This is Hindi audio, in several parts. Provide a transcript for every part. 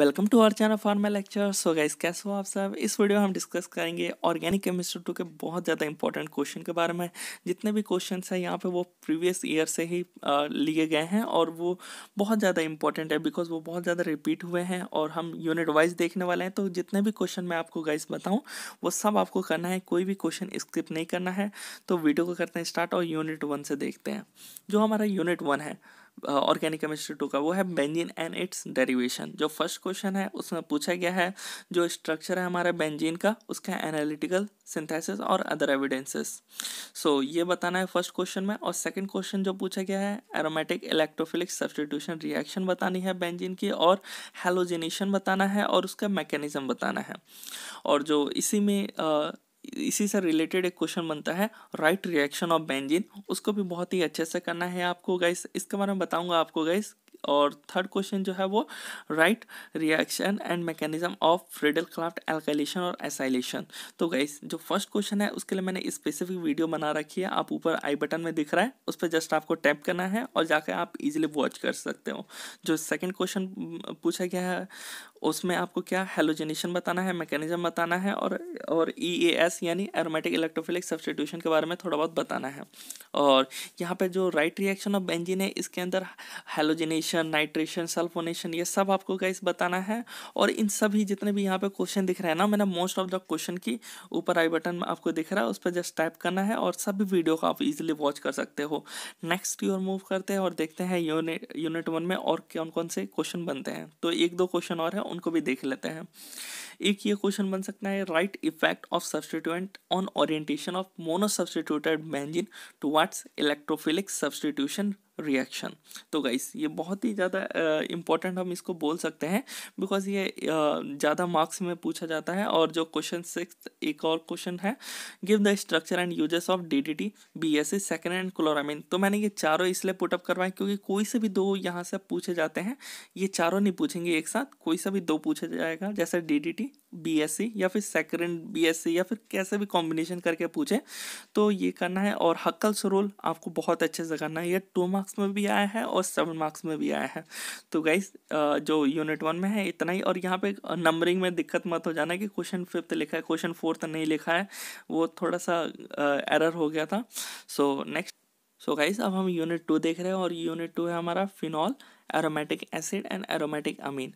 welcome to our channel pharma lecture so guys कैसे हो आप सब इस वीडियो में हम डिस्कस करेंगे ऑर्गेनिक केमिस्ट्री टू के बहुत ज़्यादा इंपॉर्टेंट क्वेश्चन के बारे में जितने भी क्वेश्चन हैं यहाँ पे वो प्रीवियस ईयर से ही लिए गए हैं और वो बहुत ज़्यादा इंपॉर्टेंट है बिकॉज वो बहुत ज़्यादा रिपीट हुए हैं और हम यूनिट वाइज देखने वाले हैं तो जितने भी क्वेश्चन मैं आपको गाइस बताऊँ वो सब आपको करना है कोई भी क्वेश्चन स्किप नहीं करना है तो वीडियो को करते हैं स्टार्ट और यूनिट वन से देखते हैं जो हमारा यूनिट वन है ऑर्गेनिक केमिस्ट्री टू का वो है बेंजीन एंड इट्स डेरिवेशन जो फर्स्ट क्वेश्चन है उसमें पूछा गया है जो स्ट्रक्चर है हमारा बेंजीन का उसका एनालिटिकल सिंथेसिस और अदर एविडेंसेस सो ये बताना है फर्स्ट क्वेश्चन में और सेकंड क्वेश्चन जो पूछा गया है एरोमेटिक इलेक्ट्रोफिलिक सब्सटीट्यूशन रिएक्शन बतानी है बेंजिन की और हेलोजिनेशन बताना है और उसका मैकेनिज्म बताना है और जो इसी में आ, इसी से रिलेटेड एक क्वेश्चन बनता है राइट रिएक्शन ऑफ बेंजीन उसको भी बहुत ही अच्छे से करना है आपको गाइस इसके बारे में बताऊंगा आपको गाइस और थर्ड क्वेश्चन जो है वो write reaction and mechanism of Friedel Crafts alkylation और एसाइलेशन तो गाइस जो फर्स्ट क्वेश्चन है उसके लिए मैंने स्पेसिफिक वीडियो बना रखी है आप ऊपर आई बटन में दिख रहा है उस पर जस्ट आपको टैप करना है और जाकर आप इजिली वॉच कर सकते हो जो सेकेंड क्वेश्चन पूछा गया है उसमें आपको क्या हेलोजेनेशन बताना है मैकेनिज्म बताना है और और ई ए एस यानी एरोमेटिक इलेक्ट्रोफिलिक सब्सटीट्यूशन के बारे में थोड़ा बहुत बताना है और यहाँ पे जो राइट रिएक्शन ऑफ बेंजीन है इसके अंदर हेलोजिनेशन नाइट्रेशन सल्फोनेशन ये सब आपको कैसे बताना है और इन सभी जितने भी यहाँ पे क्वेश्चन दिख रहे हैं ना मैंने मोस्ट ऑफ द क्वेश्चन की ऊपर आई बटन में आपको दिख रहा है उस पर जस्ट टाइप करना है और सभी वीडियो को आप इजिली वॉच कर सकते हो नेक्स्ट ईयर मूव करते हैं और देखते हैं यूनिट यूनिट वन में और कौन कौन से क्वेश्चन बनते हैं तो एक दो क्वेश्चन और है उनको भी देख लेते हैं एक ये क्वेश्चन बन सकता है write effect of substituent on orientation of mono substituted benzene to what's electrophilic substitution reaction तो गाइस ये बहुत ही ज़्यादा इम्पोर्टेंट हम इसको बोल सकते हैं बिकॉज ये ज़्यादा मार्क्स में पूछा जाता है और जो क्वेश्चन सिक्स एक और क्वेश्चन है give the structure and uses of D D T B S C second and chloramine तो मैंने ये चारों इसलिए पुटअप करवाए क्योंकि कोई से भी दो यहाँ से पूछे जाते हैं ये चारों नहीं पूछेंगे एक साथ कोई सा भी दो पूछा जाएगा जैसे D D T B S C या फिर सेकेंड बी एस सी या फिर कैसे भी कॉम्बिनेशन करके पूछे तो ये करना है और हक्कल सरोल आपको बहुत अच्छे से करना है ये टू मार्क्स मार्क्स में भी आया है और सेवन मार्क्स में भी आया है तो गाइस जो यूनिट वन में है इतना ही और यहाँ पे नंबरिंग में दिक्कत मत हो जाना कि क्वेश्चन फिफ्थ लिखा है क्वेश्चन फोर्थ नहीं लिखा है वो थोड़ा सा एरर हो गया था सो नेक्स्ट सो गाइस अब हम यूनिट टू देख रहे हैं और यूनिट टू है हमारा phenol aromatic acid and aromatic amine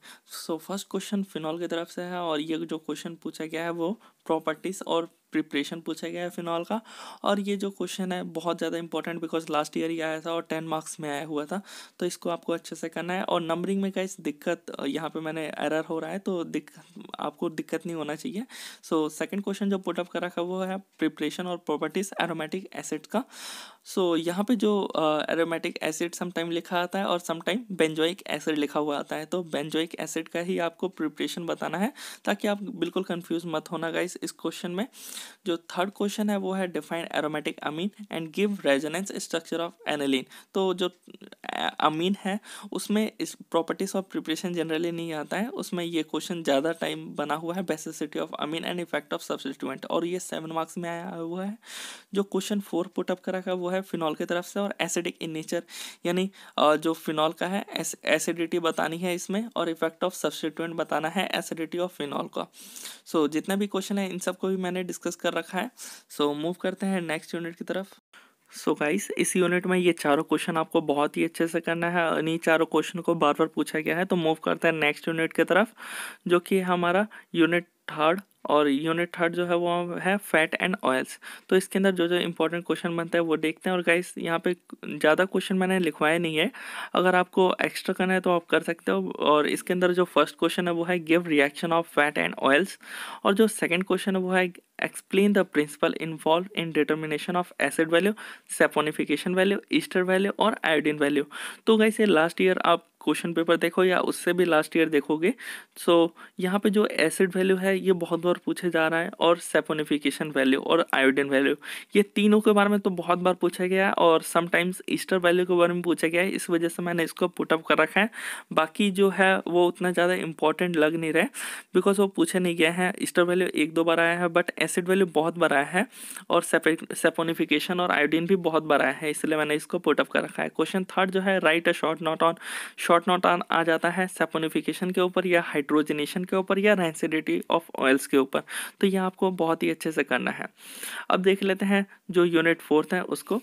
so first question phenol की तरफ से है और ये जो क्वेश्चन पूछा गया है वो प्रॉपर्टीज़ और प्रिपरेशन पूछा गया है फिनॉल का और ये जो क्वेश्चन है बहुत ज़्यादा इंपॉर्टेंट बिकॉज लास्ट ईयर ही आया था और टेन मार्क्स में आया हुआ था तो इसको आपको अच्छे से करना है और नंबरिंग में कई दिक्कत यहाँ पे मैंने एरर हो रहा है तो दिक आपको दिक्कत नहीं होना चाहिए सो सेकेंड क्वेश्चन जो पुटअप कर रखा वो है प्रिपरेशन और प्रॉपर्टीज़ एरोमेटिक एसिड का सो so, यहाँ पे जो एरोमेटिक एसिड समटाइम लिखा आता है और समटाइम बेंजोइक एसिड लिखा हुआ आता है तो बेंजोइक एसिड का ही आपको प्रिपरेशन बताना है ताकि आप बिल्कुल कंफ्यूज मत होना गाइस इस क्वेश्चन में जो थर्ड क्वेश्चन है वो है define aromatic amine and give resonance structure of aniline तो जो अमीन है उसमें इस प्रॉपर्टीज ऑफ प्रिपरेशन जनरली नहीं आता है उसमें ये क्वेश्चन ज़्यादा टाइम बना हुआ है basicity of amine and effect of substituent और ये सेवन मार्क्स में आया हुआ है जो क्वेश्चन फोर पुटअप करा का वो है है फिनॉल की तरफ से और एसिडिक इन नेचर यानी जो फिनॉल का है एसिडिटी बतानी है इसमें और इफेक्ट ऑफ सब्सटीट्यूएंट बताना है एसिडिटी ऑफ फिनॉल का सो so, जितने भी क्वेश्चन है इन सब को भी मैंने डिस्कस कर रखा है सो so, मूव करते हैं नेक्स्ट यूनिट की तरफ सो so गाइस इस यूनिट में ये चारों क्वेश्चन आपको बहुत ही अच्छे से करना है इन्हीं चारों क्वेश्चन को बार बार पूछा गया है तो मूव करते हैं नेक्स्ट यूनिट की तरफ जो कि हमारा यूनिट थर्ड और यूनिट थर्ड जो है वो है फैट एंड ऑयल्स तो इसके अंदर जो जो इंपॉर्टेंट क्वेश्चन बनता है वो देखते हैं और गाइस यहाँ पे ज़्यादा क्वेश्चन मैंने लिखवाए नहीं है अगर आपको एक्स्ट्रा करना है तो आप कर सकते हो और इसके अंदर जो फर्स्ट क्वेश्चन है वो है give reaction of fat and oils और जो सेकेंड क्वेश्चन है वो है explain the principle involve in determination of acid value saponification value ester value और आयोडीन वैल्यू तो गाइस ये लास्ट ईयर आप क्वेश्चन पेपर देखो या उससे भी लास्ट ईयर देखोगे सो so, यहाँ पे जो एसिड वैल्यू है ये बहुत बार पूछे जा रहा है और सेपोनिफिकेशन वैल्यू और आयोडीन वैल्यू ये तीनों के बारे में तो बहुत बार पूछा गया है और समटाइम्स ईस्टर वैल्यू के बारे में पूछा गया है इस वजह से मैंने इसको पुटअप कर रखा है बाकी जो है वो उतना ज़्यादा इंपॉर्टेंट लग नहीं रहा बिकॉज वो पूछे नहीं गया है ईस्टर वैल्यू एक दो बार आया है बट एसिड वैल्यू बहुत बार आया है और सेपोनिफिकेशन और आयोडीन भी बहुत बार आया है इसलिए मैंने इसको पुटअप कर रखा है क्वेश्चन थर्ड जो है write uh short note on short short note आ, आ जाता है सेपोनिफिकेशन के ऊपर या हाइड्रोजनेशन के ऊपर या रेंसिडिटी ऑफ ऑयल्स के ऊपर तो ये आपको बहुत ही अच्छे से करना है अब देख लेते हैं जो यूनिट फोर्थ है उसको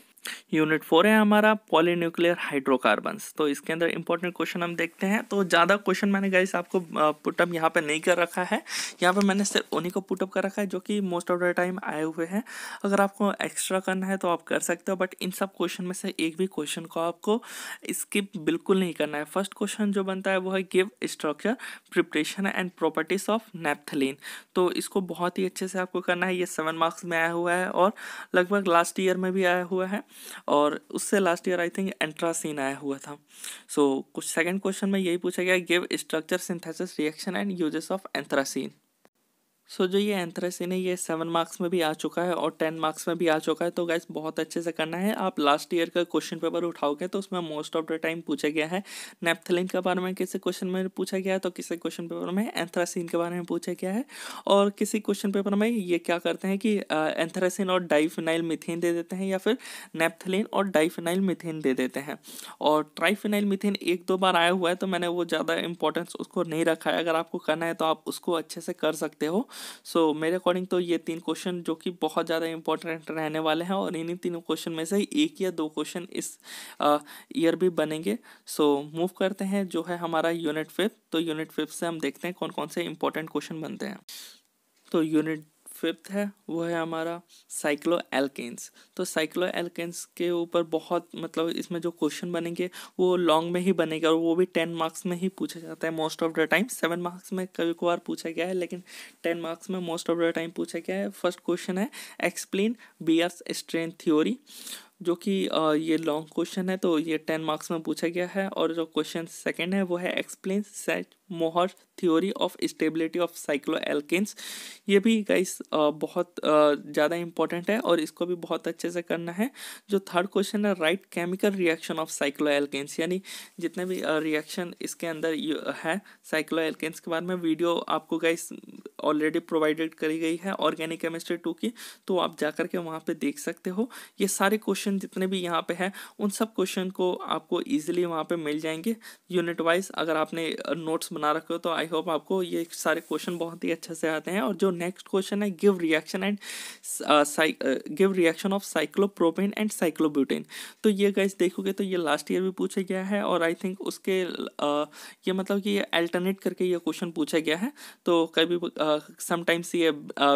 यूनिट फोर है हमारा पॉलीन्यूक्लियर हाइड्रोकार्बन्स तो इसके अंदर इंपॉर्टेंट क्वेश्चन हम देखते हैं तो ज़्यादा क्वेश्चन मैंने गाइस आपको पुटअप यहाँ पे नहीं कर रखा है यहाँ पे मैंने सिर्फ उन्हीं को पुटअप कर रखा है जो कि मोस्ट ऑफ द टाइम आए हुए हैं अगर आपको एक्स्ट्रा करना है तो आप कर सकते हो बट इन सब क्वेश्चन में से एक भी क्वेश्चन को आपको स्किप बिल्कुल नहीं करना है फर्स्ट क्वेश्चन जो बनता है वो है give structure preparation and properties of naphthalene तो इसको बहुत ही अच्छे से आपको करना है ये सेवन मार्क्स में आया हुआ है और लगभग लास्ट ईयर में भी आया हुआ है और उससे last year I think anthracene आया हुआ था सो so, कुछ सेकंड क्वेश्चन में यही पूछा गया give structure synthesis reaction and uses of anthracene so so, जो ये एंथ्रेसिन है ये सेवन मार्क्स में भी आ चुका है और टेन मार्क्स में भी आ चुका है तो गैस बहुत अच्छे से करना है आप लास्ट ईयर का क्वेश्चन पेपर उठाओगे तो उसमें मोस्ट ऑफ द टाइम पूछा गया है नेपथलिन के बारे में किसी क्वेश्चन में पूछा गया है तो किसी क्वेश्चन पेपर में एंथ्रासिन के बारे में पूछा गया है और किसी क्वेश्चन पेपर में ये क्या करते हैं कि एंथ्रासिन और डाइफिनाइल मिथेन दे देते हैं या फिर नेपथलिन और डाइफिनाइल मिथेन दे देते हैं और ट्राइफिनाइल मिथेन एक दो बार आया हुआ है तो मैंने वो ज़्यादा इंपॉर्टेंस उसको नहीं रखा है अगर आपको करना है तो आप उसको अच्छे से कर सकते हो सो so, मेरे अकॉर्डिंग तो ये तीन क्वेश्चन जो कि बहुत ज़्यादा इंपॉर्टेंट रहने वाले हैं और इन्हीं तीनों क्वेश्चन में से एक या दो क्वेश्चन इस ईयर भी बनेंगे सो so, मूव करते हैं जो है हमारा यूनिट फिफ्थ तो यूनिट फिफ्थ से हम देखते हैं कौन कौन से इंपॉर्टेंट क्वेश्चन बनते हैं तो यूनिट फिफ्थ है वो है हमारा साइक्लो एल्केन्स तो साइक्लो एल्केन्स के ऊपर बहुत मतलब इसमें जो क्वेश्चन बनेंगे वो लॉन्ग में ही बनेंगे और वो भी टेन मार्क्स में ही पूछा जाता है most of the time seven marks में कभी कभार पूछा गया है लेकिन टेन मार्क्स में मोस्ट ऑफ द टाइम पूछा गया है फर्स्ट क्वेश्चन है explain B S strength theory जो कि ये लॉन्ग क्वेश्चन है तो ये टेन मार्क्स में पूछा गया है और जो क्वेश्चन सेकंड है वो है explain Sachse Mohr theory of stability of cyclo alkenes ये भी गाइस बहुत ज़्यादा इंपॉर्टेंट है और इसको भी बहुत अच्छे से करना है जो थर्ड क्वेश्चन है write chemical reaction of cyclo alkenes यानी जितने भी रिएक्शन इसके अंदर है साइक्लो एल्किन्स के बारे में वीडियो आपको गाइस ऑलरेडी प्रोवाइडेड करी गई है ऑर्गेनिक केमिस्ट्री टू की तो आप जा करके वहाँ पर देख सकते हो ये सारे क्वेश्चन जितने भी यहाँ पे हैं उन सब क्वेश्चन को आपको ईजिली वहाँ पर मिल जाएंगे यूनिट वाइज अगर आपने नोट्स बना रखे हो तो आई होप आपको ये सारे क्वेश्चन बहुत ही अच्छे से आते हैं और जो नेक्स्ट क्वेश्चन है give reaction and give reaction of cyclopropane and cyclobutane तो ये गाइस देखोगे तो ये लास्ट ईयर भी पूछा गया है और आई थिंक उसके uh, ये मतलब कि ये अल्टरनेट करके ये क्वेश्चन पूछा गया है तो कभी uh, समटाइम्स ये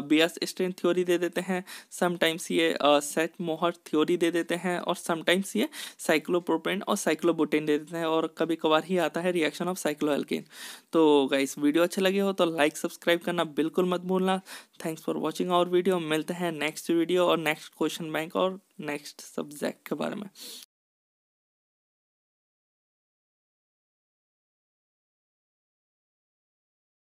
बेस स्ट्रेन थ्योरी दे देते हैं समटाइम्स ये सेट मोहर थ्योरी दे देते हैं और समटाइम्स ये साइक्लोप्रोपेन और साइक्लोबुटेन दे देते हैं और कभी कभार ही आता है रिएक्शन ऑफ साइक्लोहेल्केन तो गाइस वीडियो अच्छा लगे हो तो लाइक सब्सक्राइब करना बिल्कुल मत भूलना thanks for watching our video मिलते हैं नेक्स्ट वीडियो और नेक्स्ट क्वेश्चन बैंक और नेक्स्ट सब्जेक्ट के बारे में